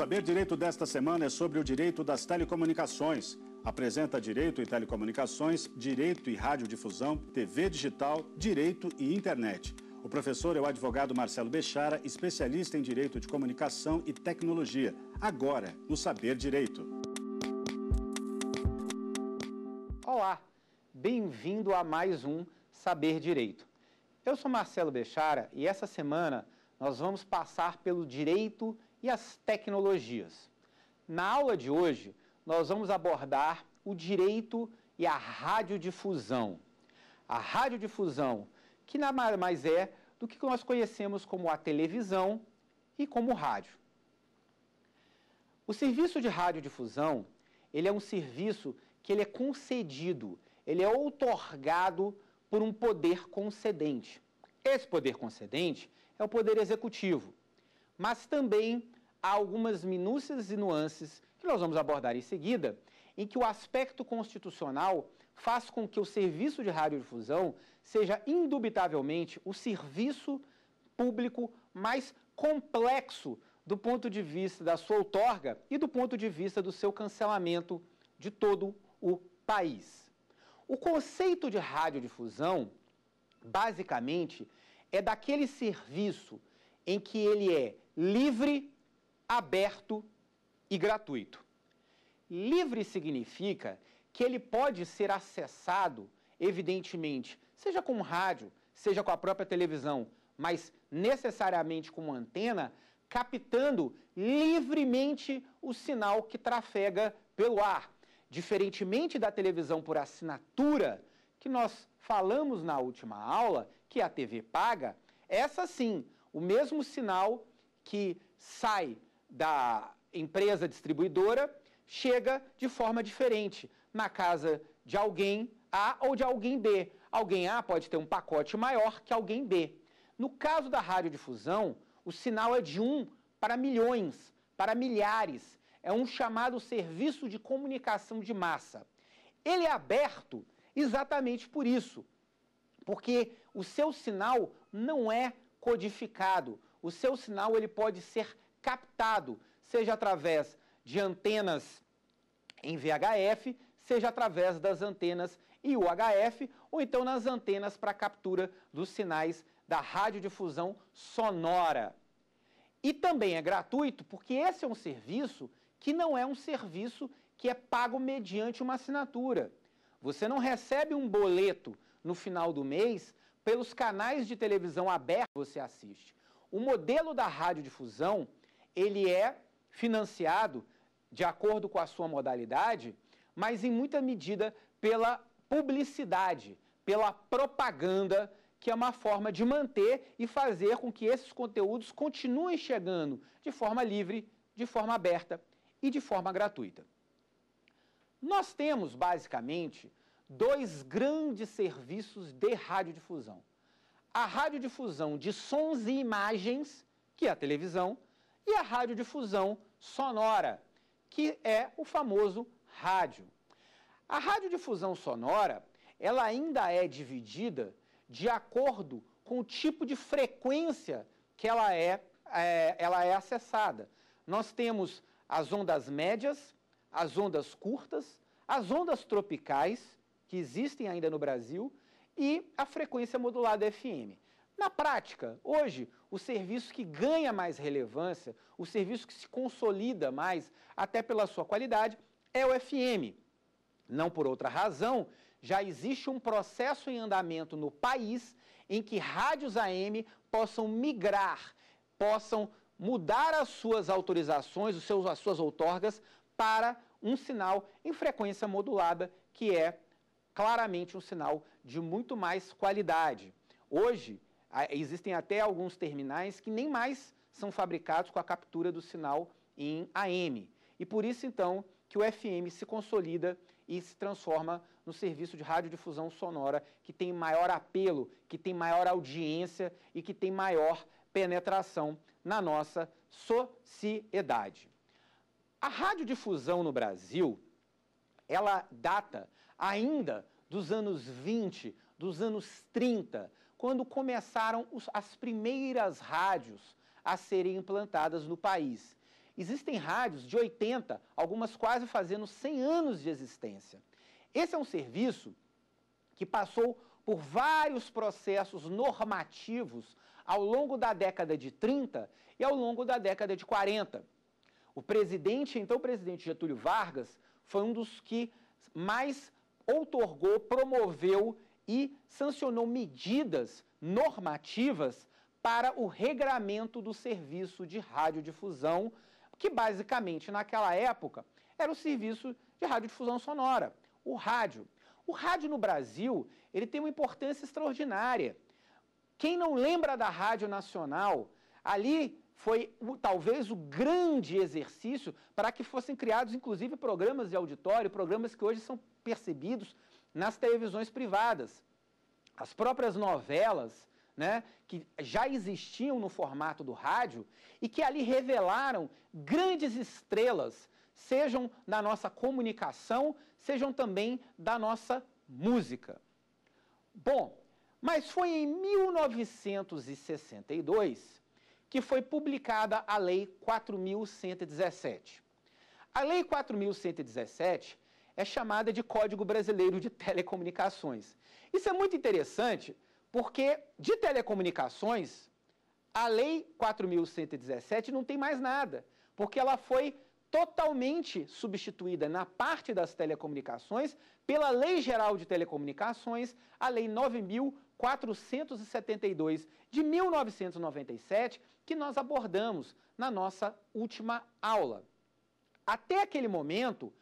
Saber Direito desta semana é sobre o direito das telecomunicações. Apresenta Direito e Telecomunicações, Direito e Radiodifusão, TV Digital, Direito e Internet. O professor é o advogado Marcelo Bechara, especialista em Direito de Comunicação e Tecnologia. Agora, no Saber Direito. Olá, bem-vindo a mais um Saber Direito. Eu sou Marcelo Bechara e essa semana nós vamos passar pelo direito e as tecnologias. Na aula de hoje, nós vamos abordar o direito e a radiodifusão. A radiodifusão, que nada mais é do que nós conhecemos como a televisão e como o rádio. O serviço de radiodifusão, ele é um serviço que ele é concedido, ele é outorgado por um poder concedente. Esse poder concedente é o poder executivo, mas também há algumas minúcias e nuances que nós vamos abordar em seguida, em que o aspecto constitucional faz com que o serviço de radiodifusão seja indubitavelmente o serviço público mais complexo do ponto de vista da sua outorga e do ponto de vista do seu cancelamento de todo o país. O conceito de radiodifusão, basicamente, é daquele serviço em que ele é livre, aberto e gratuito. Livre significa que ele pode ser acessado, evidentemente, seja com rádio, seja com a própria televisão, mas necessariamente com uma antena, captando livremente o sinal que trafega pelo ar. Diferentemente da televisão por assinatura, que nós falamos na última aula, que é a TV paga, essa sim o mesmo sinal que sai da empresa distribuidora chega de forma diferente na casa de alguém A ou de alguém B. Alguém A pode ter um pacote maior que alguém B. No caso da radiodifusão, o sinal é de um para milhões, para milhares. É um chamado serviço de comunicação de massa. Ele é aberto exatamente por isso, porque o seu sinal não é codificado. O seu sinal ele pode ser captado, seja através de antenas em VHF, seja através das antenas UHF ou então nas antenas para captura dos sinais da radiodifusão sonora. E também é gratuito porque esse é um serviço que não é um serviço que é pago mediante uma assinatura. Você não recebe um boleto no final do mês pelos canais de televisão abertos que você assiste. O modelo da radiodifusão, ele é financiado de acordo com a sua modalidade, mas em muita medida pela publicidade, pela propaganda, que é uma forma de manter e fazer com que esses conteúdos continuem chegando de forma livre, de forma aberta e de forma gratuita. Nós temos, basicamente, dois grandes serviços de radiodifusão. A radiodifusão de sons e imagens, que é a televisão, e a radiodifusão sonora, que é o famoso rádio. A radiodifusão sonora, ela ainda é dividida de acordo com o tipo de frequência que ela é, é, ela é acessada. Nós temos as ondas médias, as ondas curtas, as ondas tropicais que existem ainda no Brasil, e a frequência modulada FM. Na prática, hoje, o serviço que ganha mais relevância, o serviço que se consolida mais, até pela sua qualidade, é o FM. Não por outra razão, já existe um processo em andamento no país em que rádios AM possam migrar, possam mudar as suas autorizações, os seus, as suas outorgas, para um sinal em frequência modulada, que é claramente um sinal de muito mais qualidade. Hoje, existem até alguns terminais que nem mais são fabricados com a captura do sinal em AM. E por isso, então, que o FM se consolida e se transforma no serviço de radiodifusão sonora que tem maior apelo, que tem maior audiência e que tem maior penetração na nossa sociedade. A radiodifusão no Brasil, ela data ainda dos anos 20, dos anos 30, quando começaram os, as primeiras rádios a serem implantadas no país. Existem rádios de 80, algumas quase fazendo 100 anos de existência. Esse é um serviço que passou por vários processos normativos ao longo da década de 30 e ao longo da década de 40. O presidente, então o presidente Getúlio Vargas, foi um dos que mais outorgou, promoveu e sancionou medidas normativas para o regramento do serviço de radiodifusão, que basicamente naquela época era o serviço de radiodifusão sonora, o rádio. O rádio no Brasil, ele tem uma importância extraordinária. Quem não lembra da Rádio Nacional, ali foi o, talvez o grande exercício para que fossem criados, inclusive, programas de auditório, programas que hoje são percebidos nas televisões privadas. As próprias novelas, né, que já existiam no formato do rádio e que ali revelaram grandes estrelas, sejam da nossa comunicação, sejam também da nossa música. Bom, mas foi em 1962 que foi publicada a Lei 4.117. A Lei 4.117 é chamada de Código Brasileiro de Telecomunicações. Isso é muito interessante porque de telecomunicações, a Lei 4.117 não tem mais nada, porque ela foi totalmente substituída na parte das telecomunicações pela Lei Geral de Telecomunicações, a Lei 9472 de 1997, que nós abordamos na nossa última aula. Até aquele momento,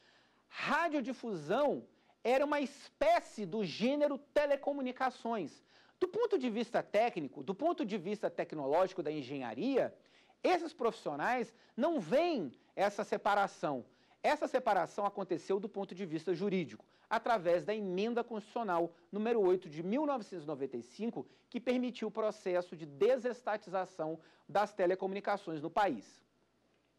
radiodifusão era uma espécie do gênero telecomunicações. Do ponto de vista técnico, do ponto de vista tecnológico da engenharia, esses profissionais não veem essa separação. Essa separação aconteceu do ponto de vista jurídico através da emenda constitucional número 8 de 1995, que permitiu o processo de desestatização das telecomunicações no país.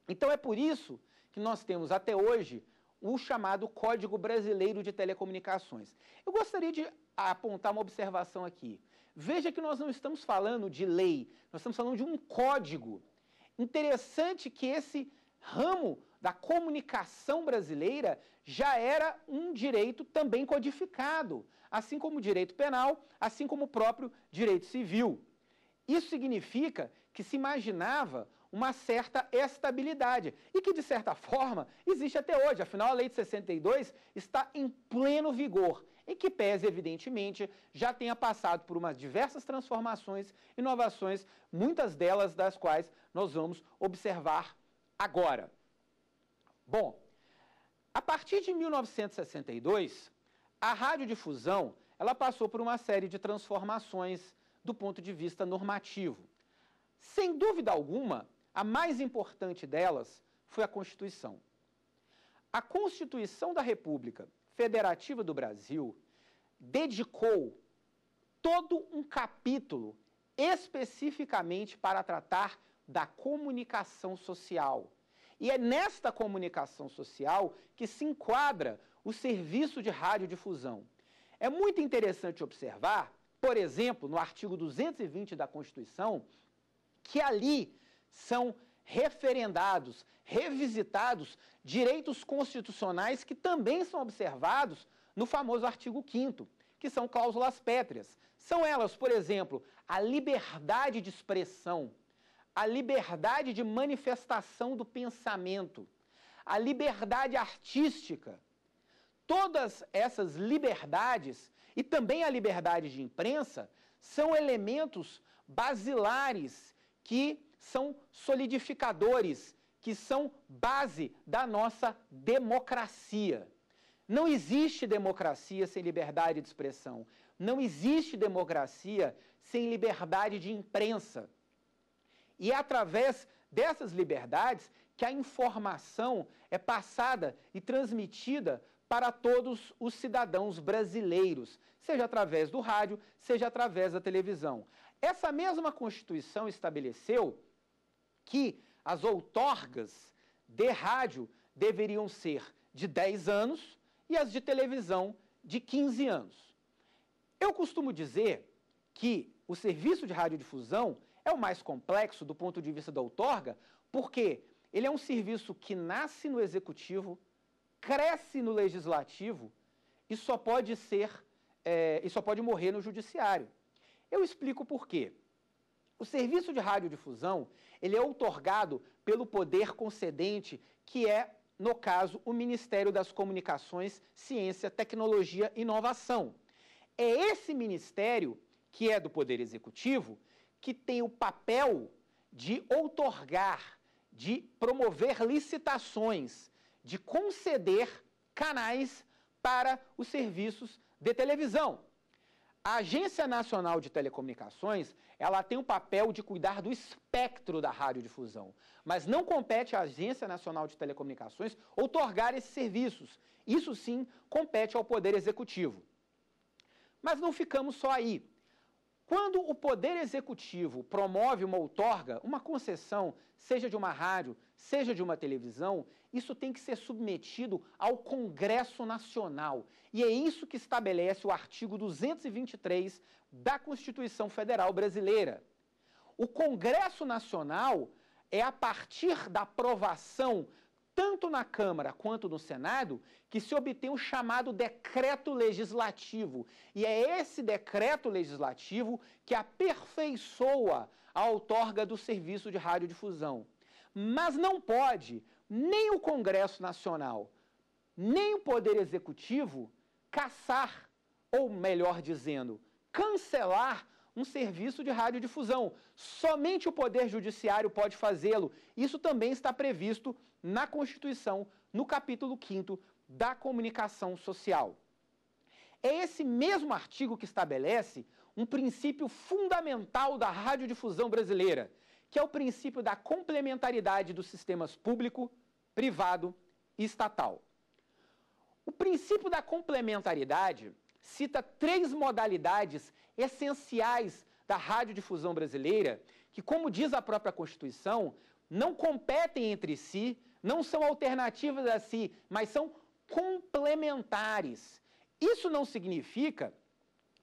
Então é por isso que nós temos até hoje o chamado Código Brasileiro de Telecomunicações. Eu gostaria de apontar uma observação aqui. Veja que nós não estamos falando de lei, nós estamos falando de um código. Interessante que esse ramo da comunicação brasileira já era um direito também codificado, assim como o direito penal, assim como o próprio direito civil. Isso significa que se imaginava uma certa estabilidade e que, de certa forma, existe até hoje. Afinal, a Lei de 62 está em pleno vigor, e que pese, evidentemente, já tenha passado por umas diversas transformações, inovações, muitas delas das quais nós vamos observar agora. Bom, a partir de 1962, a radiodifusão ela passou por uma série de transformações do ponto de vista normativo. Sem dúvida alguma, a mais importante delas foi a Constituição. A Constituição da República Federativa do Brasil dedicou todo um capítulo especificamente para tratar da comunicação social. E é nesta comunicação social que se enquadra o serviço de radiodifusão. É muito interessante observar, por exemplo, no artigo 220 da Constituição, que ali são referendados, revisitados direitos constitucionais que também são observados no famoso artigo 5 que são cláusulas pétreas. São elas, por exemplo, a liberdade de expressão, a liberdade de manifestação do pensamento, a liberdade artística. Todas essas liberdades e também a liberdade de imprensa são elementos basilares que são solidificadores, que são base da nossa democracia. Não existe democracia sem liberdade de expressão. Não existe democracia sem liberdade de imprensa. E é através dessas liberdades que a informação é passada e transmitida para todos os cidadãos brasileiros, seja através do rádio, seja através da televisão. Essa mesma Constituição estabeleceu que as outorgas de rádio deveriam ser de 10 anos e as de televisão de 15 anos. Eu costumo dizer que o serviço de radiodifusão é o mais complexo do ponto de vista da outorga, porque ele é um serviço que nasce no executivo, cresce no legislativo e só pode ser é, e só pode morrer no judiciário. Eu explico por quê. O serviço de radiodifusão ele é outorgado pelo poder concedente, que é, no caso, o Ministério das Comunicações, Ciência, Tecnologia e Inovação. É esse ministério, que é do Poder Executivo, que tem o papel de outorgar, de promover licitações, de conceder canais para os serviços de televisão. A Agência Nacional de Telecomunicações, ela tem o papel de cuidar do espectro da radiodifusão, mas não compete à Agência Nacional de Telecomunicações outorgar esses serviços. Isso sim compete ao Poder Executivo. Mas não ficamos só aí. Quando o Poder Executivo promove uma outorga, uma concessão, seja de uma rádio, seja de uma televisão, isso tem que ser submetido ao Congresso Nacional. E é isso que estabelece o artigo 223 da Constituição Federal Brasileira. O Congresso Nacional é a partir da aprovação tanto na Câmara quanto no Senado, que se obtém o chamado decreto legislativo. E é esse decreto legislativo que aperfeiçoa a outorga do serviço de radiodifusão. Mas não pode nem o Congresso Nacional, nem o Poder Executivo caçar, ou melhor dizendo, cancelar um serviço de radiodifusão. Somente o Poder Judiciário pode fazê-lo. Isso também está previsto na Constituição, no capítulo 5 da comunicação social. É esse mesmo artigo que estabelece um princípio fundamental da radiodifusão brasileira, que é o princípio da complementaridade dos sistemas público, privado e estatal. O princípio da complementaridade cita três modalidades essenciais da radiodifusão brasileira, que, como diz a própria Constituição, não competem entre si, não são alternativas a si, mas são complementares. Isso não significa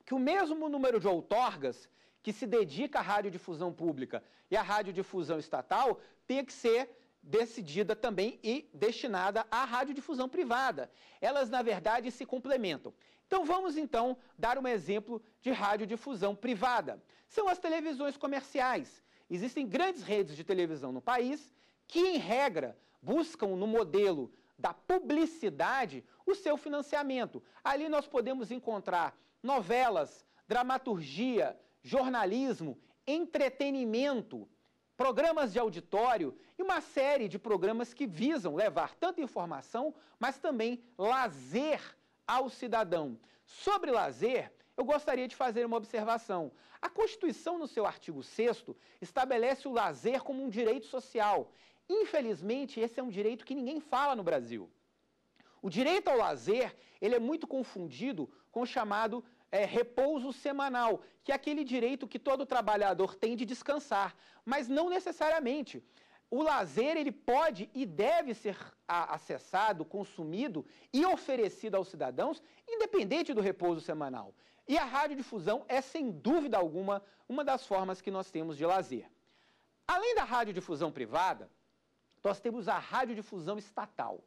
que o mesmo número de outorgas que se dedica à radiodifusão pública e à radiodifusão estatal tenha que ser decidida também e destinada à radiodifusão privada. Elas, na verdade, se complementam. Então vamos então dar um exemplo de radiodifusão privada. São as televisões comerciais. Existem grandes redes de televisão no país que, em regra, buscam no modelo da publicidade o seu financiamento. Ali nós podemos encontrar novelas, dramaturgia, jornalismo, entretenimento, programas de auditório e uma série de programas que visam levar tanto informação, mas também lazer ao cidadão. Sobre lazer, eu gostaria de fazer uma observação. A Constituição, no seu artigo 6, estabelece o lazer como um direito social Infelizmente, esse é um direito que ninguém fala no Brasil. O direito ao lazer ele é muito confundido com o chamado é, repouso semanal, que é aquele direito que todo trabalhador tem de descansar, mas não necessariamente. O lazer ele pode e deve ser acessado, consumido e oferecido aos cidadãos, independente do repouso semanal. E a radiodifusão é, sem dúvida alguma, uma das formas que nós temos de lazer. Além da radiodifusão privada, nós temos a radiodifusão estatal.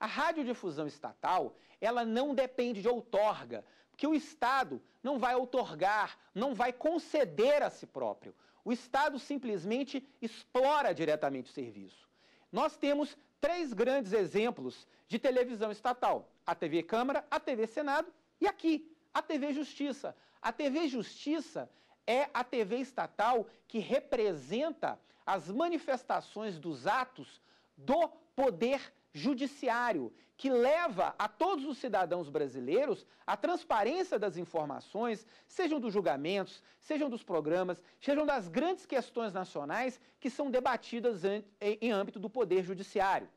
A radiodifusão estatal, ela não depende de outorga, porque o Estado não vai outorgar, não vai conceder a si próprio. O Estado simplesmente explora diretamente o serviço. Nós temos três grandes exemplos de televisão estatal: a TV Câmara, a TV Senado e aqui, a TV Justiça. A TV Justiça, é a TV estatal que representa as manifestações dos atos do poder judiciário, que leva a todos os cidadãos brasileiros a transparência das informações, sejam dos julgamentos, sejam dos programas, sejam das grandes questões nacionais que são debatidas em âmbito do poder judiciário.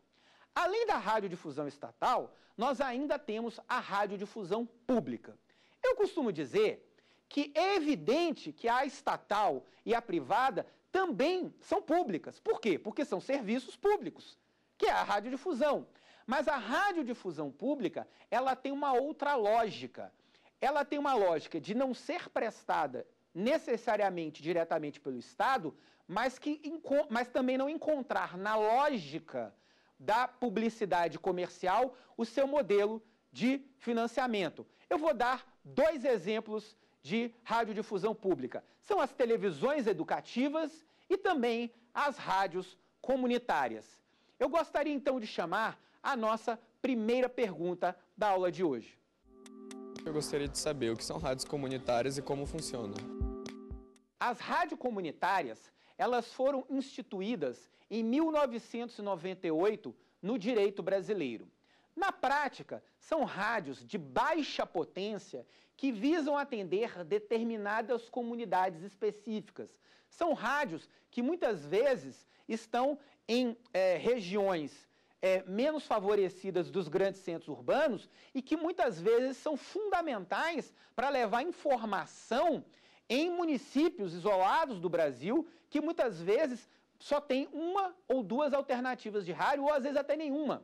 Além da radiodifusão estatal, nós ainda temos a radiodifusão pública. Eu costumo dizer que é evidente que a estatal e a privada também são públicas. Por quê? Porque são serviços públicos, que é a radiodifusão. Mas a radiodifusão pública, ela tem uma outra lógica. Ela tem uma lógica de não ser prestada necessariamente diretamente pelo Estado, mas, que, mas também não encontrar na lógica da publicidade comercial o seu modelo de financiamento. Eu vou dar dois exemplos de radiodifusão pública. São as televisões educativas e também as rádios comunitárias. Eu gostaria então de chamar a nossa primeira pergunta da aula de hoje. Eu gostaria de saber o que são rádios comunitárias e como funcionam. As rádios comunitárias, elas foram instituídas em 1998 no direito brasileiro. Na prática, são rádios de baixa potência que visam atender determinadas comunidades específicas. São rádios que muitas vezes estão em é, regiões é, menos favorecidas dos grandes centros urbanos e que muitas vezes são fundamentais para levar informação em municípios isolados do Brasil que muitas vezes só tem uma ou duas alternativas de rádio ou às vezes até nenhuma.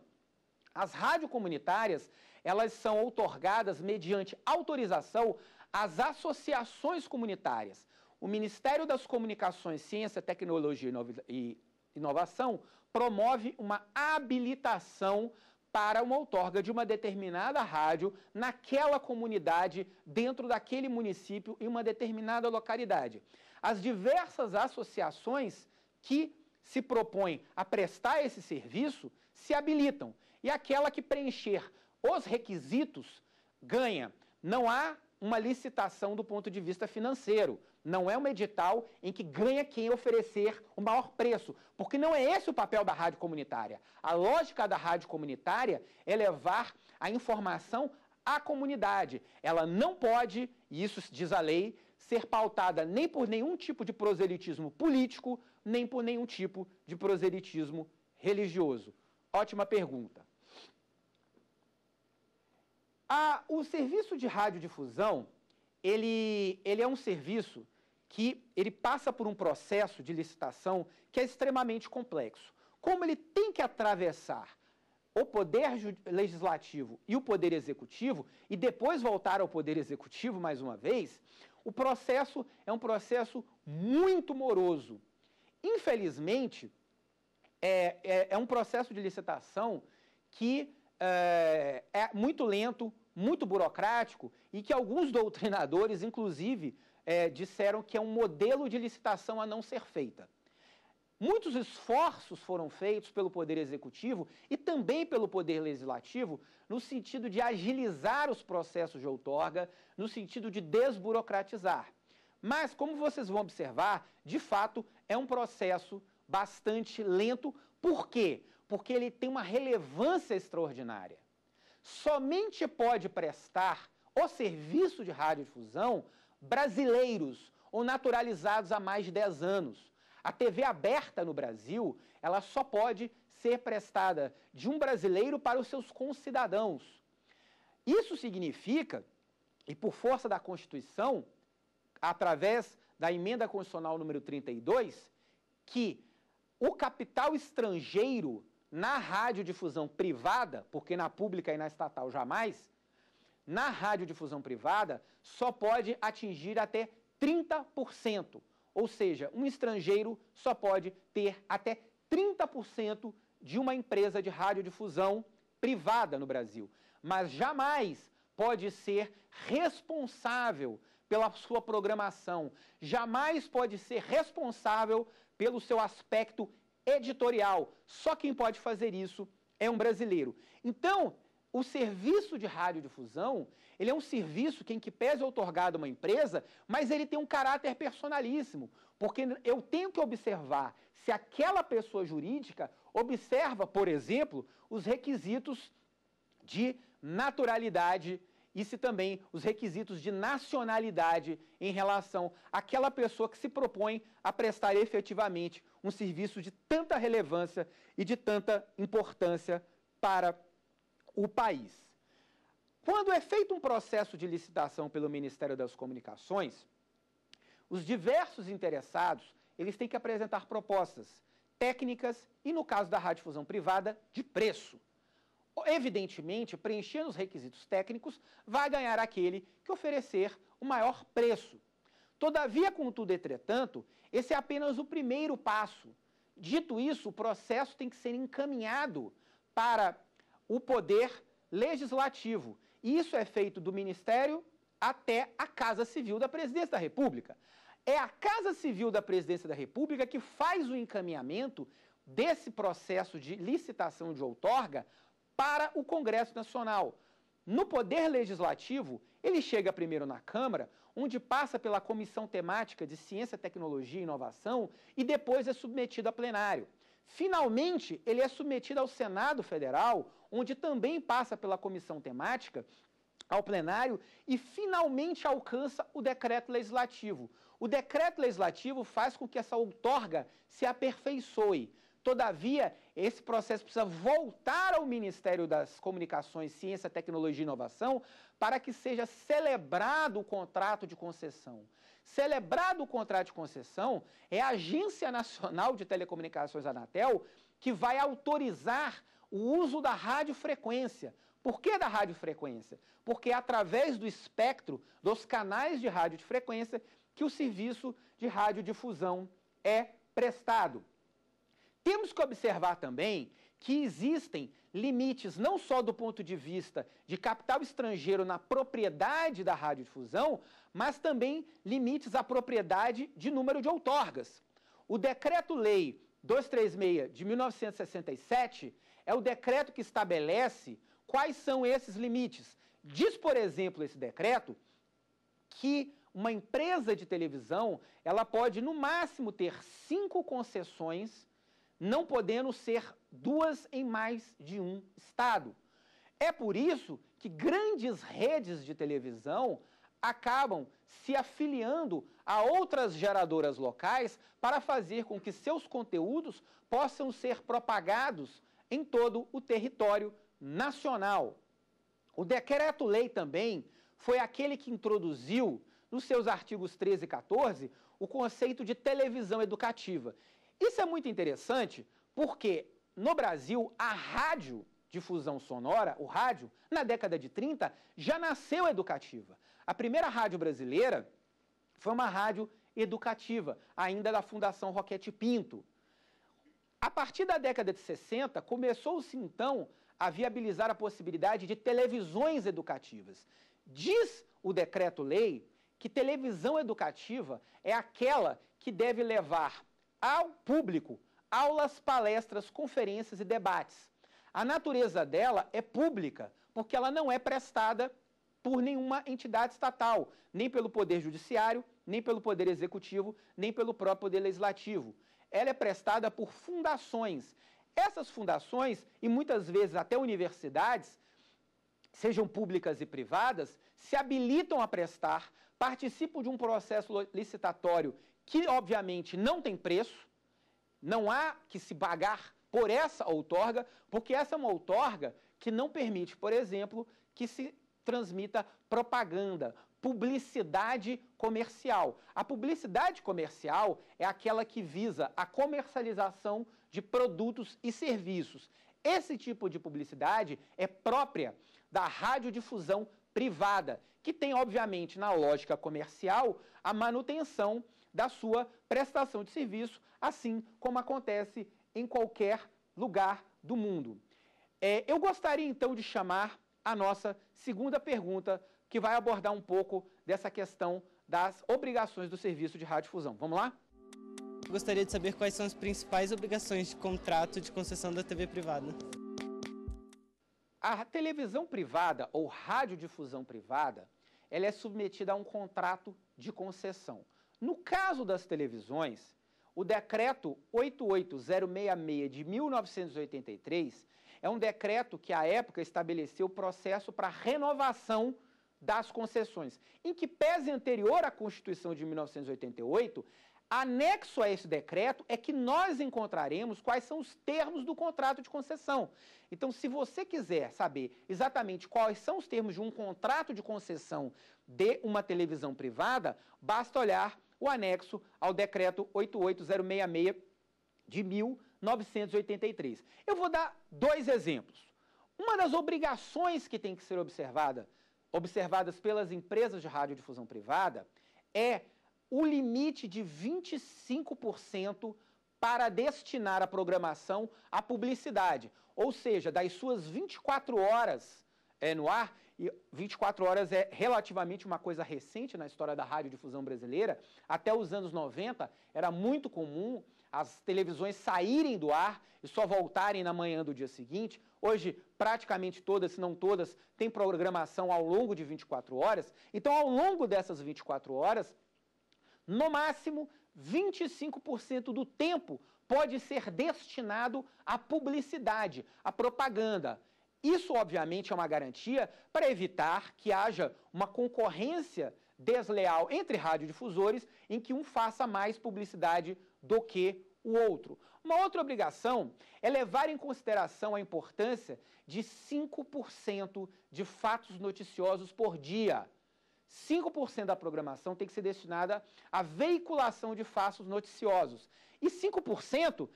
As rádio comunitárias, elas são outorgadas mediante autorização às associações comunitárias. O Ministério das Comunicações, Ciência, Tecnologia e Inovação promove uma habilitação para uma outorga de uma determinada rádio naquela comunidade, dentro daquele município e uma determinada localidade. As diversas associações que se propõem a prestar esse serviço se habilitam. E aquela que preencher os requisitos ganha. Não há uma licitação do ponto de vista financeiro. Não é um edital em que ganha quem oferecer o maior preço, porque não é esse o papel da rádio comunitária. A lógica da rádio comunitária é levar a informação à comunidade. Ela não pode, e isso diz a lei, ser pautada nem por nenhum tipo de proselitismo político, nem por nenhum tipo de proselitismo religioso. Ótima pergunta. A, o serviço de radiodifusão, ele, ele é um serviço que ele passa por um processo de licitação que é extremamente complexo. Como ele tem que atravessar o poder legislativo e o poder executivo e depois voltar ao poder executivo mais uma vez, o processo é um processo muito moroso. Infelizmente, é, é, é um processo de licitação que é, é muito lento, muito burocrático e que alguns doutrinadores, inclusive, é, disseram que é um modelo de licitação a não ser feita. Muitos esforços foram feitos pelo Poder Executivo e também pelo Poder Legislativo no sentido de agilizar os processos de outorga, no sentido de desburocratizar. Mas, como vocês vão observar, de fato é um processo bastante lento. Por quê? Porque ele tem uma relevância extraordinária somente pode prestar o serviço de radiodifusão brasileiros ou naturalizados há mais de 10 anos. A TV aberta no Brasil, ela só pode ser prestada de um brasileiro para os seus concidadãos. Isso significa, e por força da Constituição, através da emenda constitucional número 32, que o capital estrangeiro na radiodifusão privada, porque na pública e na estatal jamais, na radiodifusão privada só pode atingir até 30%. Ou seja, um estrangeiro só pode ter até 30% de uma empresa de radiodifusão privada no Brasil, mas jamais pode ser responsável pela sua programação, jamais pode ser responsável pelo seu aspecto editorial. Só quem pode fazer isso é um brasileiro. Então, o serviço de radiodifusão, ele é um serviço que, em que pese otorgado a uma empresa, mas ele tem um caráter personalíssimo, porque eu tenho que observar se aquela pessoa jurídica observa, por exemplo, os requisitos de naturalidade e se também os requisitos de nacionalidade em relação àquela pessoa que se propõe a prestar efetivamente um serviço de tanta relevância e de tanta importância para o país. Quando é feito um processo de licitação pelo Ministério das Comunicações, os diversos interessados, eles têm que apresentar propostas técnicas e, no caso da radiodifusão privada, de preço evidentemente, preenchendo os requisitos técnicos, vai ganhar aquele que oferecer o maior preço. Todavia, contudo, entretanto, esse é apenas o primeiro passo. Dito isso, o processo tem que ser encaminhado para o poder legislativo. e Isso é feito do Ministério até a Casa Civil da Presidência da República. É a Casa Civil da Presidência da República que faz o encaminhamento desse processo de licitação de outorga para o Congresso Nacional. No Poder Legislativo, ele chega primeiro na Câmara, onde passa pela Comissão Temática de Ciência, Tecnologia e Inovação e depois é submetido a plenário. Finalmente, ele é submetido ao Senado Federal, onde também passa pela Comissão Temática, ao plenário e finalmente alcança o decreto legislativo. O decreto legislativo faz com que essa outorga se aperfeiçoe. Todavia, esse processo precisa voltar ao Ministério das Comunicações, Ciência, Tecnologia e Inovação para que seja celebrado o contrato de concessão. Celebrado o contrato de concessão, é a Agência Nacional de Telecomunicações, Anatel, que vai autorizar o uso da radiofrequência. Por que da radiofrequência? Porque é através do espectro dos canais de rádio de frequência que o serviço de radiodifusão é prestado. Temos que observar também que existem limites não só do ponto de vista de capital estrangeiro na propriedade da radiodifusão, mas também limites à propriedade de número de outorgas. O decreto-lei 236 de 1967 é o decreto que estabelece quais são esses limites. Diz, por exemplo, esse decreto que uma empresa de televisão, ela pode no máximo ter cinco concessões não podendo ser duas em mais de um estado. É por isso que grandes redes de televisão acabam se afiliando a outras geradoras locais para fazer com que seus conteúdos possam ser propagados em todo o território nacional. O decreto-lei também foi aquele que introduziu, nos seus artigos 13 e 14, o conceito de televisão educativa. Isso é muito interessante porque no Brasil a rádio difusão sonora, o rádio, na década de 30 já nasceu educativa. A primeira rádio brasileira foi uma rádio educativa, ainda da Fundação Roquete Pinto. A partir da década de 60, começou-se então a viabilizar a possibilidade de televisões educativas. Diz o decreto-lei que televisão educativa é aquela que deve levar ao público aulas, palestras, conferências e debates. A natureza dela é pública, porque ela não é prestada por nenhuma entidade estatal, nem pelo Poder Judiciário, nem pelo Poder Executivo, nem pelo próprio Poder Legislativo. Ela é prestada por fundações. Essas fundações, e muitas vezes até universidades, sejam públicas e privadas, se habilitam a prestar, participam de um processo licitatório que obviamente não tem preço, não há que se pagar por essa outorga, porque essa é uma outorga que não permite, por exemplo, que se transmita propaganda, publicidade comercial. A publicidade comercial é aquela que visa a comercialização de produtos e serviços. Esse tipo de publicidade é própria da radiodifusão privada, que tem, obviamente, na lógica comercial, a manutenção da sua prestação de serviço, assim como acontece em qualquer lugar do mundo. É, eu gostaria então de chamar a nossa segunda pergunta, que vai abordar um pouco dessa questão das obrigações do serviço de radiodifusão. Vamos lá? Eu gostaria de saber quais são as principais obrigações de contrato de concessão da TV privada. A televisão privada ou radiodifusão privada, ela é submetida a um contrato de concessão. No caso das televisões, o decreto 88066 de 1983 é um decreto que, à época, estabeleceu o processo para renovação das concessões, em que pese anterior à Constituição de 1988, anexo a esse decreto é que nós encontraremos quais são os termos do contrato de concessão. Então, se você quiser saber exatamente quais são os termos de um contrato de concessão de uma televisão privada, basta olhar o anexo ao decreto 88066 de 1983. Eu vou dar dois exemplos. Uma das obrigações que tem que ser observada, observadas pelas empresas de radiodifusão privada, é o limite de 25% para destinar a programação à publicidade. Ou seja, das suas 24 horas é, no ar, e 24 horas é relativamente uma coisa recente na história da radiodifusão brasileira. Até os anos 90 era muito comum as televisões saírem do ar e só voltarem na manhã do dia seguinte. Hoje, praticamente todas, se não todas, têm programação ao longo de 24 horas. Então, ao longo dessas 24 horas, no máximo 25% do tempo pode ser destinado à publicidade, à propaganda. Isso, obviamente, é uma garantia para evitar que haja uma concorrência desleal entre radiodifusores em que um faça mais publicidade do que o outro. Uma outra obrigação é levar em consideração a importância de 5% de fatos noticiosos por dia. 5% da programação tem que ser destinada à veiculação de fatos noticiosos. E 5%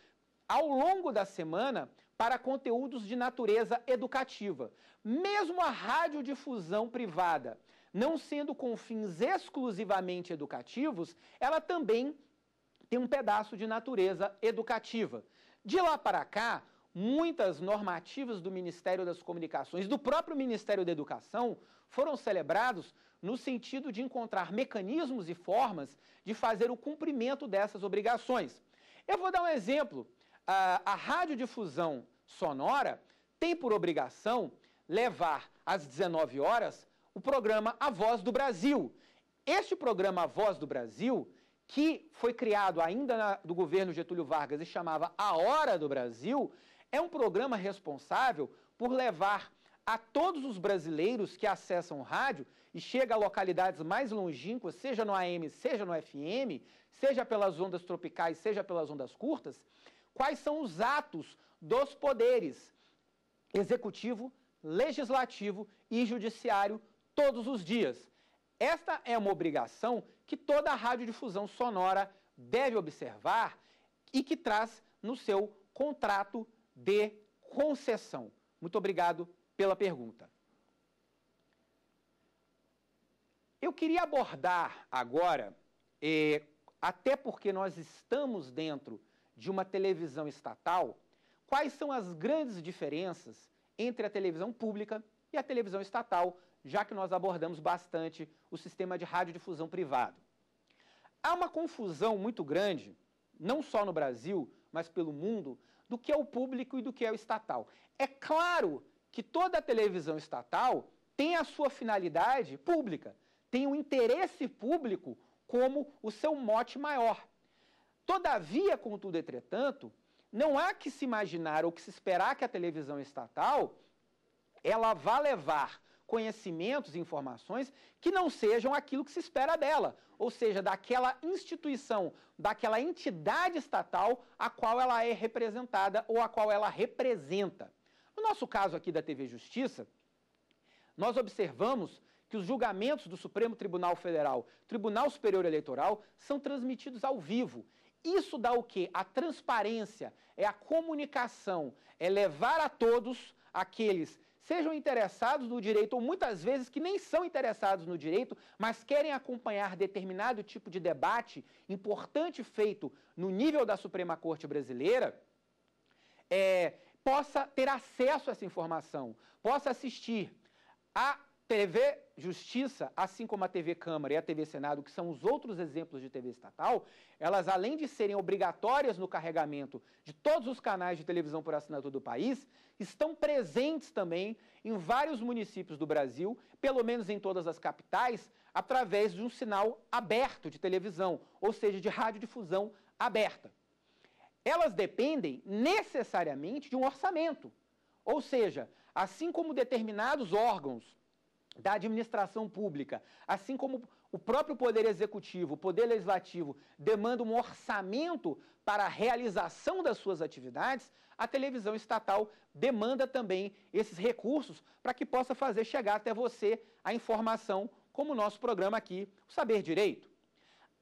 ao longo da semana para conteúdos de natureza educativa. Mesmo a radiodifusão privada, não sendo com fins exclusivamente educativos, ela também tem um pedaço de natureza educativa. De lá para cá, muitas normativas do Ministério das Comunicações, do próprio Ministério da Educação, foram celebrados no sentido de encontrar mecanismos e formas de fazer o cumprimento dessas obrigações. Eu vou dar um exemplo a, a radiodifusão sonora tem por obrigação levar às 19 horas o programa A Voz do Brasil. Este programa A Voz do Brasil, que foi criado ainda na, do governo Getúlio Vargas e chamava A Hora do Brasil, é um programa responsável por levar a todos os brasileiros que acessam o rádio e chega a localidades mais longínquas, seja no AM, seja no FM, seja pelas ondas tropicais, seja pelas ondas curtas, quais são os atos dos poderes executivo, legislativo e judiciário todos os dias. Esta é uma obrigação que toda a radiodifusão sonora deve observar e que traz no seu contrato de concessão. Muito obrigado pela pergunta. Eu queria abordar agora, eh, até porque nós estamos dentro de uma televisão estatal, quais são as grandes diferenças entre a televisão pública e a televisão estatal, já que nós abordamos bastante o sistema de radiodifusão privado. Há uma confusão muito grande, não só no Brasil, mas pelo mundo, do que é o público e do que é o estatal. É claro que toda a televisão estatal tem a sua finalidade pública, tem o interesse público como o seu mote maior. Todavia, contudo, entretanto, não há que se imaginar ou que se esperar que a televisão estatal ela vá levar conhecimentos e informações que não sejam aquilo que se espera dela, ou seja, daquela instituição, daquela entidade estatal a qual ela é representada ou a qual ela representa. No nosso caso aqui da TV Justiça, nós observamos que os julgamentos do Supremo Tribunal Federal, Tribunal Superior Eleitoral, são transmitidos ao vivo isso dá o quê? A transparência, é a comunicação, é levar a todos aqueles sejam interessados no direito ou muitas vezes que nem são interessados no direito, mas querem acompanhar determinado tipo de debate importante feito no nível da Suprema Corte brasileira, é, possa ter acesso a essa informação, possa assistir a TV Justiça, assim como a TV Câmara e a TV Senado, que são os outros exemplos de TV estatal, elas, além de serem obrigatórias no carregamento de todos os canais de televisão por assinatura do país, estão presentes também em vários municípios do Brasil, pelo menos em todas as capitais, através de um sinal aberto de televisão, ou seja, de radiodifusão aberta. Elas dependem necessariamente de um orçamento. Ou seja, assim como determinados órgãos da administração pública, assim como o próprio Poder Executivo, o Poder Legislativo, demanda um orçamento para a realização das suas atividades, a televisão estatal demanda também esses recursos para que possa fazer chegar até você a informação, como o nosso programa aqui, o Saber Direito.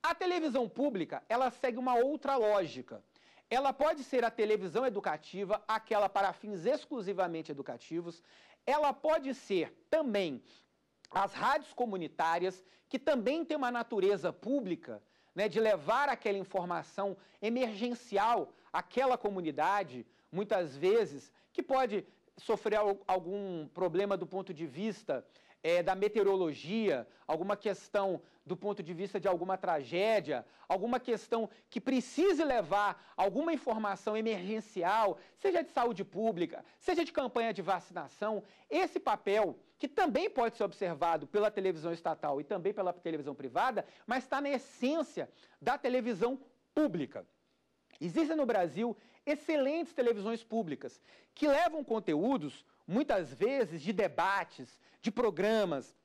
A televisão pública, ela segue uma outra lógica. Ela pode ser a televisão educativa, aquela para fins exclusivamente educativos, ela pode ser também as rádios comunitárias, que também tem uma natureza pública, né, de levar aquela informação emergencial àquela comunidade, muitas vezes, que pode sofrer algum problema do ponto de vista é, da meteorologia, alguma questão do ponto de vista de alguma tragédia, alguma questão que precise levar alguma informação emergencial, seja de saúde pública, seja de campanha de vacinação, esse papel, que também pode ser observado pela televisão estatal e também pela televisão privada, mas está na essência da televisão pública. Existem no Brasil excelentes televisões públicas que levam conteúdos muitas vezes de debates, de programas,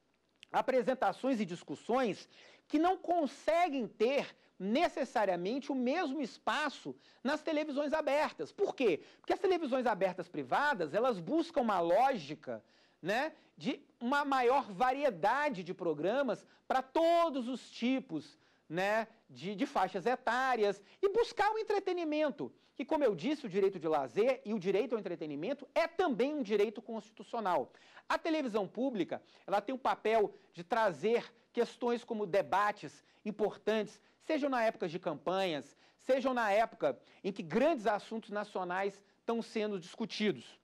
apresentações e discussões que não conseguem ter necessariamente o mesmo espaço nas televisões abertas. Por quê? Porque as televisões abertas privadas, elas buscam uma lógica, né, de uma maior variedade de programas para todos os tipos né, de, de faixas etárias e buscar o entretenimento. E como eu disse, o direito de lazer e o direito ao entretenimento é também um direito constitucional. A televisão pública ela tem o papel de trazer questões como debates importantes, sejam na época de campanhas, sejam na época em que grandes assuntos nacionais estão sendo discutidos.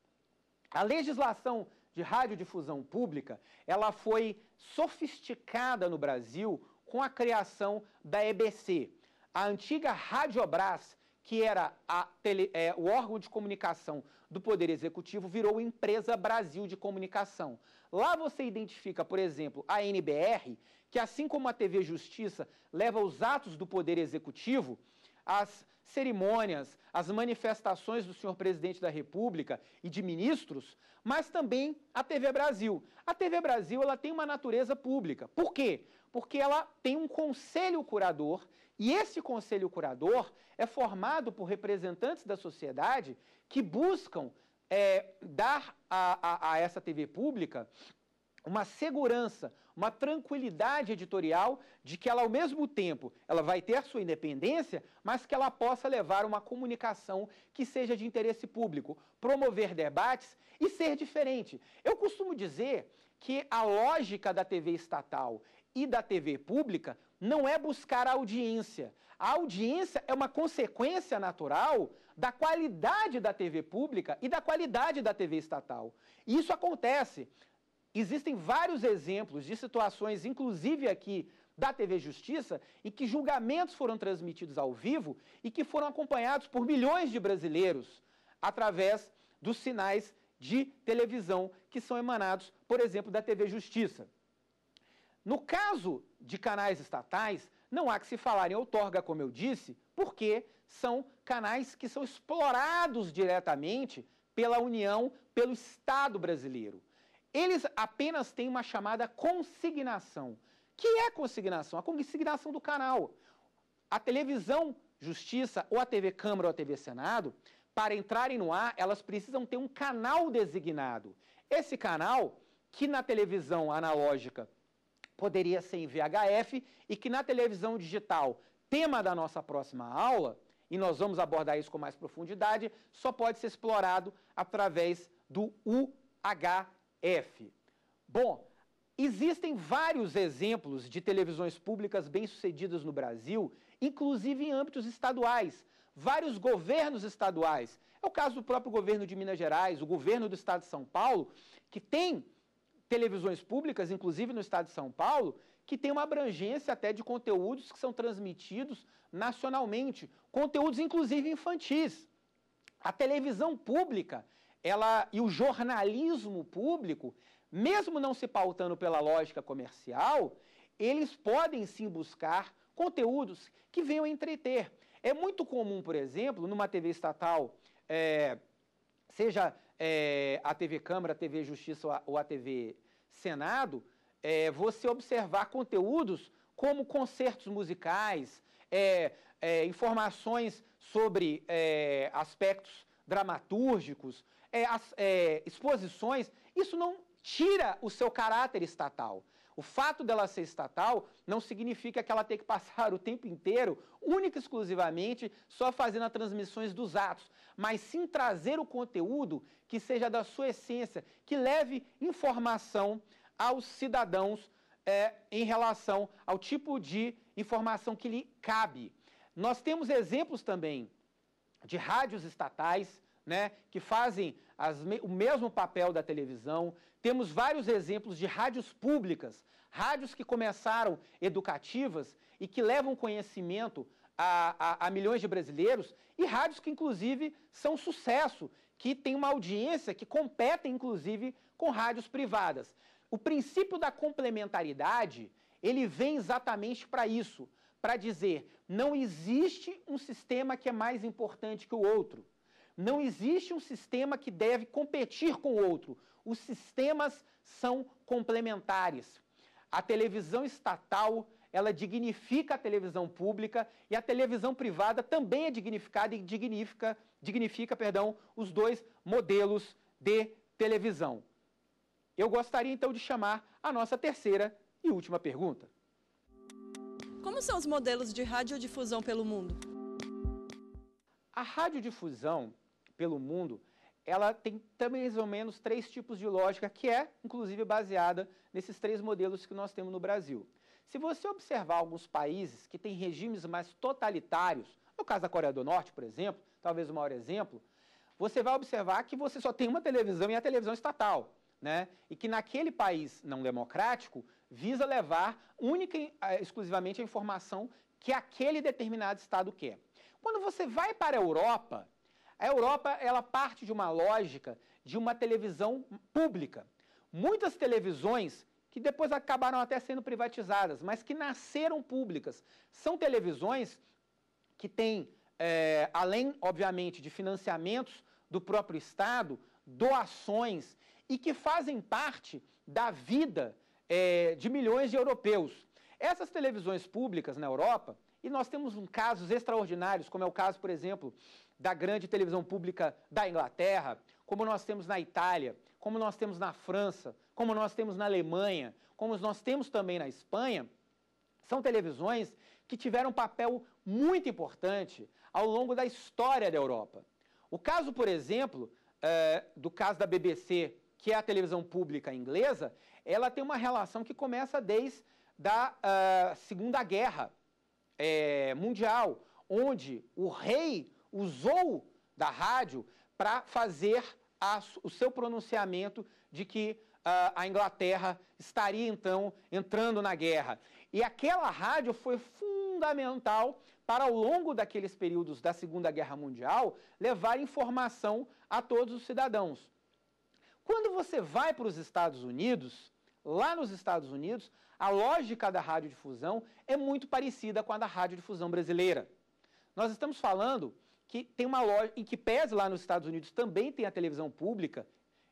A legislação de radiodifusão pública, ela foi sofisticada no Brasil com a criação da EBC. A antiga Radiobras, que era tele, é, o órgão de comunicação do Poder Executivo, virou Empresa Brasil de Comunicação. Lá você identifica, por exemplo, a NBR, que assim como a TV Justiça leva os atos do Poder Executivo, as cerimônias, as manifestações do senhor presidente da República e de ministros, mas também a TV Brasil. A TV Brasil ela tem uma natureza pública. Por quê? Porque ela tem um conselho curador e esse conselho curador é formado por representantes da sociedade que buscam é, dar a, a, a essa TV pública uma segurança, uma tranquilidade editorial de que ela ao mesmo tempo ela vai ter sua independência, mas que ela possa levar uma comunicação que seja de interesse público, promover debates e ser diferente. Eu costumo dizer que a lógica da TV estatal e da TV pública não é buscar audiência. A audiência é uma consequência natural da qualidade da TV pública e da qualidade da TV estatal. E isso acontece Existem vários exemplos de situações, inclusive aqui da TV Justiça, em que julgamentos foram transmitidos ao vivo e que foram acompanhados por milhões de brasileiros através dos sinais de televisão que são emanados, por exemplo, da TV Justiça. No caso de canais estatais, não há que se falar em outorga, como eu disse, porque são canais que são explorados diretamente pela União, pelo Estado brasileiro. Eles apenas têm uma chamada consignação. Que é a consignação? A consignação do canal. A televisão Justiça, ou a TV Câmara, ou a TV Senado, para entrarem no ar, elas precisam ter um canal designado. Esse canal, que na televisão analógica poderia ser em VHF, e que na televisão digital, tema da nossa próxima aula, e nós vamos abordar isso com mais profundidade, só pode ser explorado através do UHF. F. Bom, existem vários exemplos de televisões públicas bem-sucedidas no Brasil, inclusive em âmbitos estaduais. Vários governos estaduais. É o caso do próprio governo de Minas Gerais, o governo do estado de São Paulo, que tem televisões públicas, inclusive no estado de São Paulo, que tem uma abrangência até de conteúdos que são transmitidos nacionalmente, conteúdos inclusive infantis. A televisão pública, ela e o jornalismo público, mesmo não se pautando pela lógica comercial, eles podem sim buscar conteúdos que venham a entreter. É muito comum, por exemplo, numa TV estatal, é, seja é, a TV Câmara, a TV Justiça ou a TV Senado, é, você observar conteúdos como concertos musicais, é, é, informações sobre é, aspectos dramatúrgicos, é, as, é, exposições, isso não tira o seu caráter estatal. O fato dela ser estatal não significa que ela tem que passar o tempo inteiro, única e exclusivamente, só fazendo as transmissões dos atos, mas sim trazer o conteúdo que seja da sua essência, que leve informação aos cidadãos é, em relação ao tipo de informação que lhe cabe. Nós temos exemplos também de rádios estatais né, que fazem o mesmo papel da televisão. Temos vários exemplos de rádios públicas, rádios que começaram educativas e que levam conhecimento a, a, a milhões de brasileiros, e rádios que, inclusive, são sucesso, que têm uma audiência que competem, inclusive, com rádios privadas. O princípio da complementaridade, ele vem exatamente para isso, para dizer, não existe um sistema que é mais importante que o outro. Não existe um sistema que deve competir com o outro. Os sistemas são complementares. A televisão estatal, ela dignifica a televisão pública e a televisão privada também é dignificada e dignifica, dignifica, perdão, os dois modelos de televisão. Eu gostaria então de chamar a nossa terceira e última pergunta. Como são os modelos de radiodifusão pelo mundo? A radiodifusão pelo mundo, ela tem também mais ou menos três tipos de lógica, que é, inclusive, baseada nesses três modelos que nós temos no Brasil. Se você observar alguns países que têm regimes mais totalitários, no caso da Coreia do Norte, por exemplo, talvez o maior exemplo, você vai observar que você só tem uma televisão e a televisão estatal. Né? E que naquele país não democrático visa levar única e eh, exclusivamente a informação que aquele determinado Estado quer. Quando você vai para a Europa, a Europa, ela parte de uma lógica de uma televisão pública. Muitas televisões que depois acabaram até sendo privatizadas, mas que nasceram públicas. São televisões que têm, é, além, obviamente, de financiamentos do próprio Estado, doações e que fazem parte da vida é, de milhões de europeus. Essas televisões públicas na Europa, e nós temos casos extraordinários, como é o caso, por exemplo, da grande televisão pública da Inglaterra, como nós temos na Itália, como nós temos na França, como nós temos na Alemanha, como nós temos também na Espanha, são televisões que tiveram um papel muito importante ao longo da história da Europa. O caso, por exemplo, é, do caso da BBC, que é a televisão pública inglesa, ela tem uma relação que começa desde da uh, Segunda Guerra é, Mundial, onde o rei usou da rádio para fazer a, o seu pronunciamento de que uh, a Inglaterra estaria então entrando na guerra. E aquela rádio foi fundamental para, ao longo daqueles períodos da Segunda Guerra Mundial, levar informação a todos os cidadãos. Quando você vai para os Estados Unidos, lá nos Estados Unidos, a lógica da radiodifusão é muito parecida com a da radiodifusão brasileira. Nós estamos falando que tem uma loja, em que pese lá nos Estados Unidos também tem a televisão pública,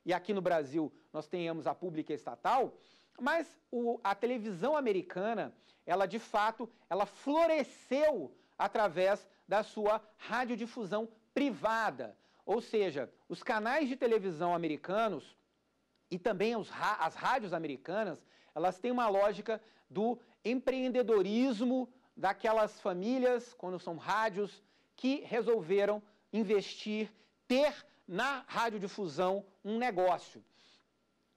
e aqui no Brasil nós tenhamos a pública estatal, mas o, a televisão americana, ela de fato, ela floresceu através da sua radiodifusão privada. Ou seja, os canais de televisão americanos e também os, as rádios americanas, elas têm uma lógica do empreendedorismo daquelas famílias, quando são rádios, que resolveram investir, ter na radiodifusão um negócio.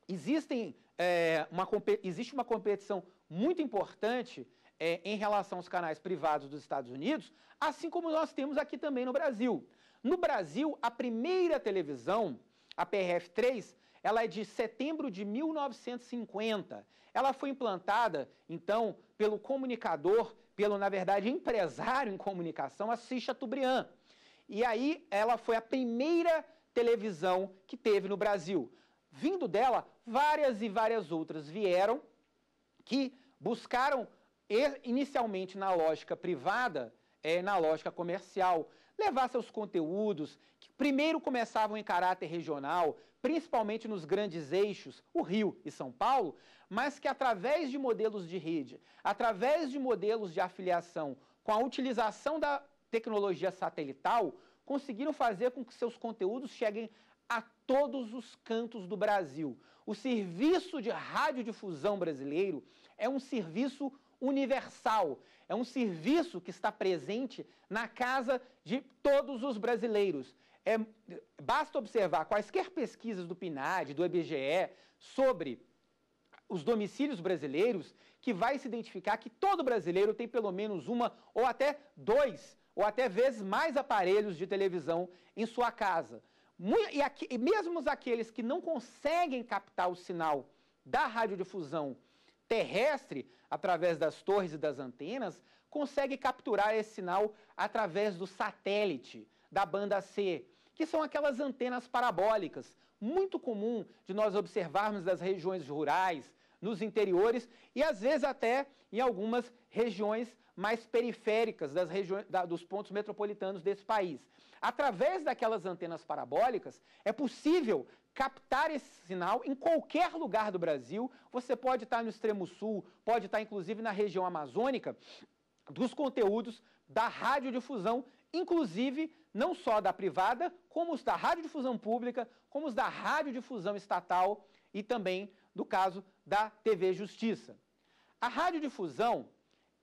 Existem, é, uma, existe uma competição muito importante é, em relação aos canais privados dos Estados Unidos, assim como nós temos aqui também no Brasil. No Brasil, a primeira televisão, a PRF3, ela é de setembro de 1950. Ela foi implantada, então, pelo comunicador pelo, na verdade, empresário em comunicação, a Cis Chateaubriand. E aí ela foi a primeira televisão que teve no Brasil. Vindo dela, várias e várias outras vieram que buscaram inicialmente na lógica privada, é, na lógica comercial, levar seus conteúdos, que primeiro começavam em caráter regional, principalmente nos grandes eixos, o Rio e São Paulo, mas que através de modelos de rede, através de modelos de afiliação com a utilização da tecnologia satelital, conseguiram fazer com que seus conteúdos cheguem a todos os cantos do Brasil. O serviço de radiodifusão brasileiro é um serviço universal, é um serviço que está presente na casa de todos os brasileiros. É, basta observar quaisquer pesquisas do PNAD, do IBGE, sobre os domicílios brasileiros, que vai se identificar que todo brasileiro tem pelo menos uma ou até dois ou até vezes mais aparelhos de televisão em sua casa. E, aqui, e mesmo aqueles que não conseguem captar o sinal da radiodifusão terrestre, através das torres e das antenas, conseguem capturar esse sinal através do satélite, da banda C, que são aquelas antenas parabólicas, muito comum de nós observarmos nas regiões rurais, nos interiores e às vezes até em algumas regiões mais periféricas das regiões, da, dos pontos metropolitanos desse país. Através daquelas antenas parabólicas, é possível captar esse sinal em qualquer lugar do Brasil. Você pode estar no extremo sul, pode estar inclusive na região amazônica, dos conteúdos da radiodifusão, inclusive não só da privada, como os da radiodifusão pública, como os da radiodifusão estatal e também do caso da TV Justiça. A radiodifusão,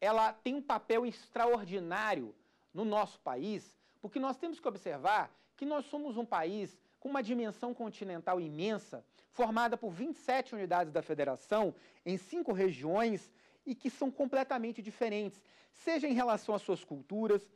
ela tem um papel extraordinário no nosso país, porque nós temos que observar que nós somos um país com uma dimensão continental imensa, formada por 27 unidades da federação em cinco regiões e que são completamente diferentes, seja em relação às suas culturas,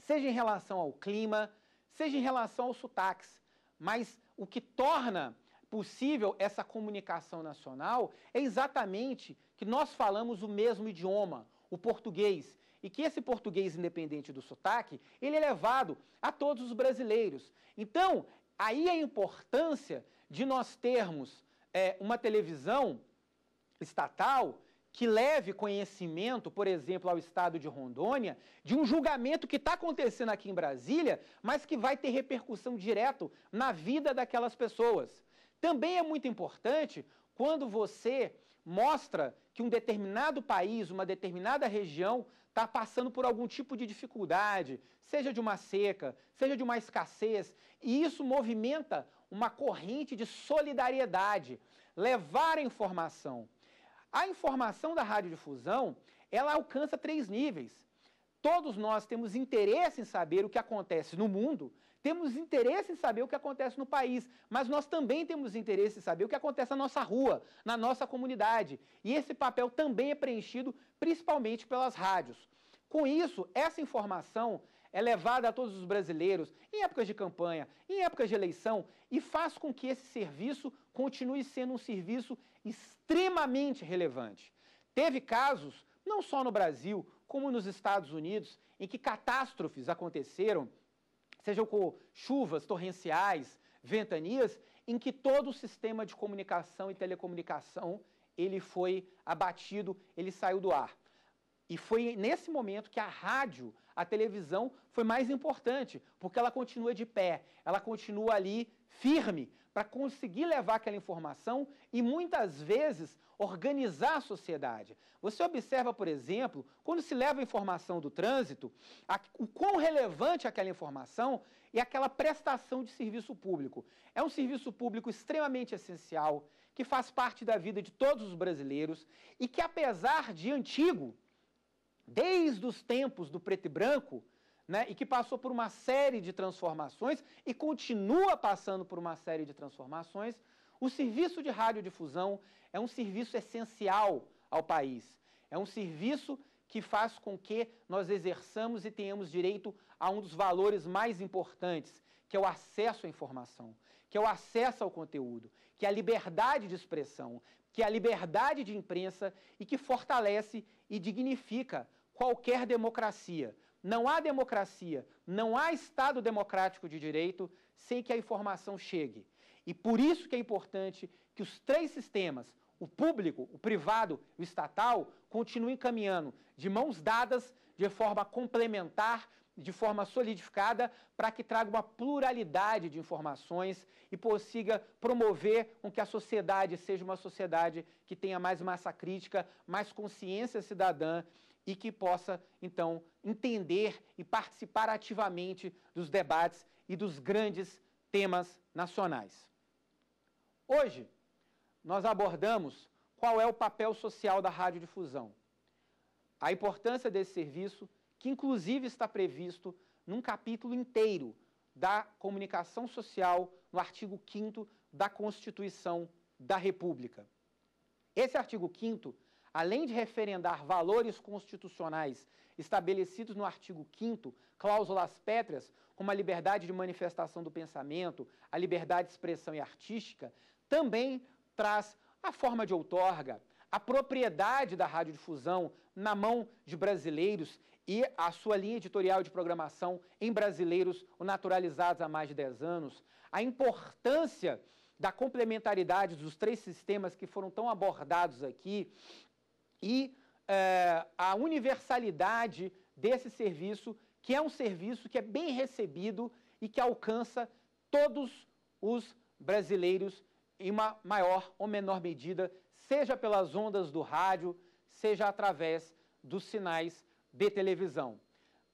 seja em relação ao clima, seja em relação aos sotaques. Mas o que torna possível essa comunicação nacional é exatamente que nós falamos o mesmo idioma, o português, e que esse português independente do sotaque, ele é levado a todos os brasileiros. Então, aí a importância de nós termos é, uma televisão estatal que leve conhecimento, por exemplo, ao estado de Rondônia, de um julgamento que está acontecendo aqui em Brasília, mas que vai ter repercussão direto na vida daquelas pessoas. Também é muito importante quando você mostra que um determinado país, uma determinada região está passando por algum tipo de dificuldade, seja de uma seca, seja de uma escassez, e isso movimenta uma corrente de solidariedade. Levar a informação, a informação da radiodifusão, ela alcança três níveis. Todos nós temos interesse em saber o que acontece no mundo, temos interesse em saber o que acontece no país, mas nós também temos interesse em saber o que acontece na nossa rua, na nossa comunidade. E esse papel também é preenchido principalmente pelas rádios. Com isso, essa informação é levada a todos os brasileiros em épocas de campanha, em épocas de eleição e faz com que esse serviço continue sendo um serviço extremamente relevante. Teve casos, não só no Brasil, como nos Estados Unidos, em que catástrofes aconteceram, sejam com chuvas torrenciais, ventanias, em que todo o sistema de comunicação e telecomunicação ele foi abatido, ele saiu do ar. E foi nesse momento que a rádio, a televisão, foi mais importante, porque ela continua de pé, ela continua ali firme para conseguir levar aquela informação e muitas vezes organizar a sociedade. Você observa, por exemplo, quando se leva a informação do trânsito, a, o quão relevante é aquela informação e aquela prestação de serviço público. É um serviço público extremamente essencial, que faz parte da vida de todos os brasileiros e que, apesar de antigo, desde os tempos do preto e branco, né, e que passou por uma série de transformações e continua passando por uma série de transformações, o serviço de radiodifusão é um serviço essencial ao país. É um serviço que faz com que nós exerçamos e tenhamos direito a um dos valores mais importantes, que é o acesso à informação, que é o acesso ao conteúdo, que é a liberdade de expressão, que é a liberdade de imprensa e que fortalece e dignifica qualquer democracia. Não há democracia, não há Estado democrático de direito sem que a informação chegue. E por isso que é importante que os três sistemas, o público, o privado e o estatal, continuem caminhando de mãos dadas, de forma complementar, de forma solidificada, para que traga uma pluralidade de informações e consiga promover com que a sociedade seja uma sociedade que tenha mais massa crítica, mais consciência cidadã e que possa, então, entender e participar ativamente dos debates e dos grandes temas nacionais. Hoje, nós abordamos qual é o papel social da radiodifusão, a importância desse serviço, que inclusive está previsto num capítulo inteiro da comunicação social, no artigo 5 da Constituição da República. Esse artigo 5 além de referendar valores constitucionais estabelecidos no artigo 5 cláusulas pétreas, como a liberdade de manifestação do pensamento, a liberdade de expressão e artística, também traz a forma de outorga, a propriedade da radiodifusão na mão de brasileiros e a sua linha editorial de programação em brasileiros naturalizados há mais de 10 anos, a importância da complementaridade dos três sistemas que foram tão abordados aqui, e eh, a universalidade desse serviço, que é um serviço que é bem recebido e que alcança todos os brasileiros em uma maior ou menor medida, seja pelas ondas do rádio, seja através dos sinais de televisão.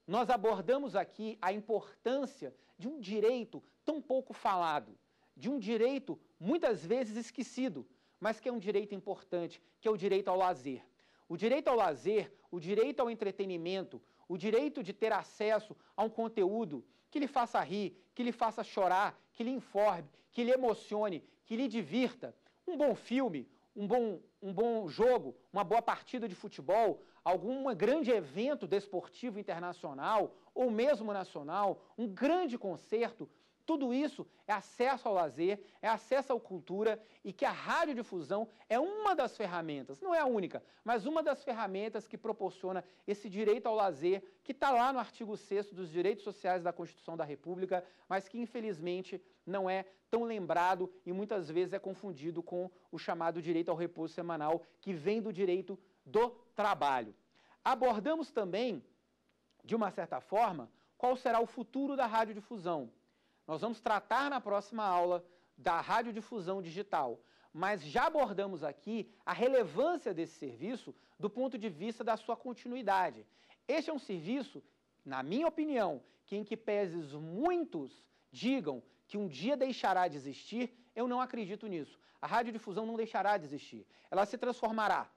Nós abordamos aqui a importância de um direito tão pouco falado, de um direito muitas vezes esquecido, mas que é um direito importante, que é o direito ao lazer. O direito ao lazer, o direito ao entretenimento, o direito de ter acesso a um conteúdo que lhe faça rir, que lhe faça chorar, que lhe informe, que lhe emocione, que lhe divirta. Um bom filme, um bom, um bom jogo, uma boa partida de futebol, algum grande evento desportivo internacional ou mesmo nacional, um grande concerto, tudo isso é acesso ao lazer, é acesso à cultura e que a radiodifusão é uma das ferramentas, não é a única, mas uma das ferramentas que proporciona esse direito ao lazer que está lá no artigo 6 dos direitos sociais da Constituição da República, mas que infelizmente não é tão lembrado e muitas vezes é confundido com o chamado direito ao repouso semanal, que vem do direito do trabalho. Abordamos também, de uma certa forma, qual será o futuro da radiodifusão. Nós vamos tratar na próxima aula da radiodifusão digital, mas já abordamos aqui a relevância desse serviço do ponto de vista da sua continuidade. Este é um serviço, na minha opinião, que em que peses muitos digam que um dia deixará de existir, eu não acredito nisso. A radiodifusão não deixará de existir. Ela se transformará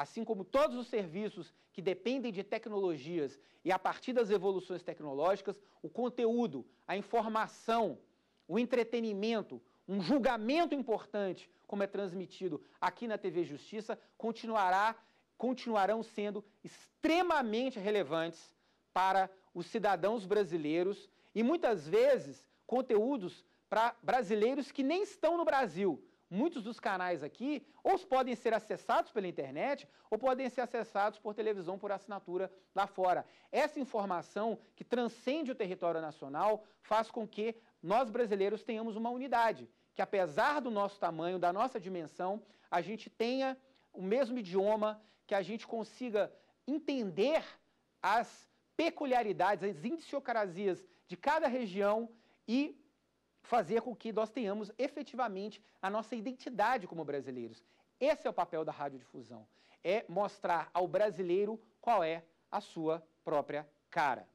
assim como todos os serviços que dependem de tecnologias e a partir das evoluções tecnológicas, o conteúdo, a informação, o entretenimento, um julgamento importante, como é transmitido aqui na TV Justiça, continuará, continuarão sendo extremamente relevantes para os cidadãos brasileiros e muitas vezes conteúdos para brasileiros que nem estão no Brasil, muitos dos canais aqui ou podem ser acessados pela internet ou podem ser acessados por televisão por assinatura lá fora. Essa informação que transcende o território nacional faz com que nós brasileiros tenhamos uma unidade, que apesar do nosso tamanho, da nossa dimensão, a gente tenha o mesmo idioma, que a gente consiga entender as peculiaridades, as idiosincrasias de cada região e fazer com que nós tenhamos efetivamente a nossa identidade como brasileiros. Esse é o papel da radiodifusão, é mostrar ao brasileiro qual é a sua própria cara.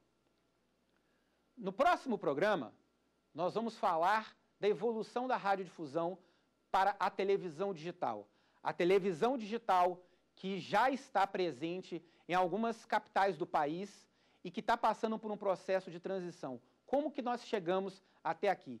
No próximo programa, nós vamos falar da evolução da radiodifusão para a televisão digital. A televisão digital que já está presente em algumas capitais do país e que está passando por um processo de transição. Como que nós chegamos até aqui?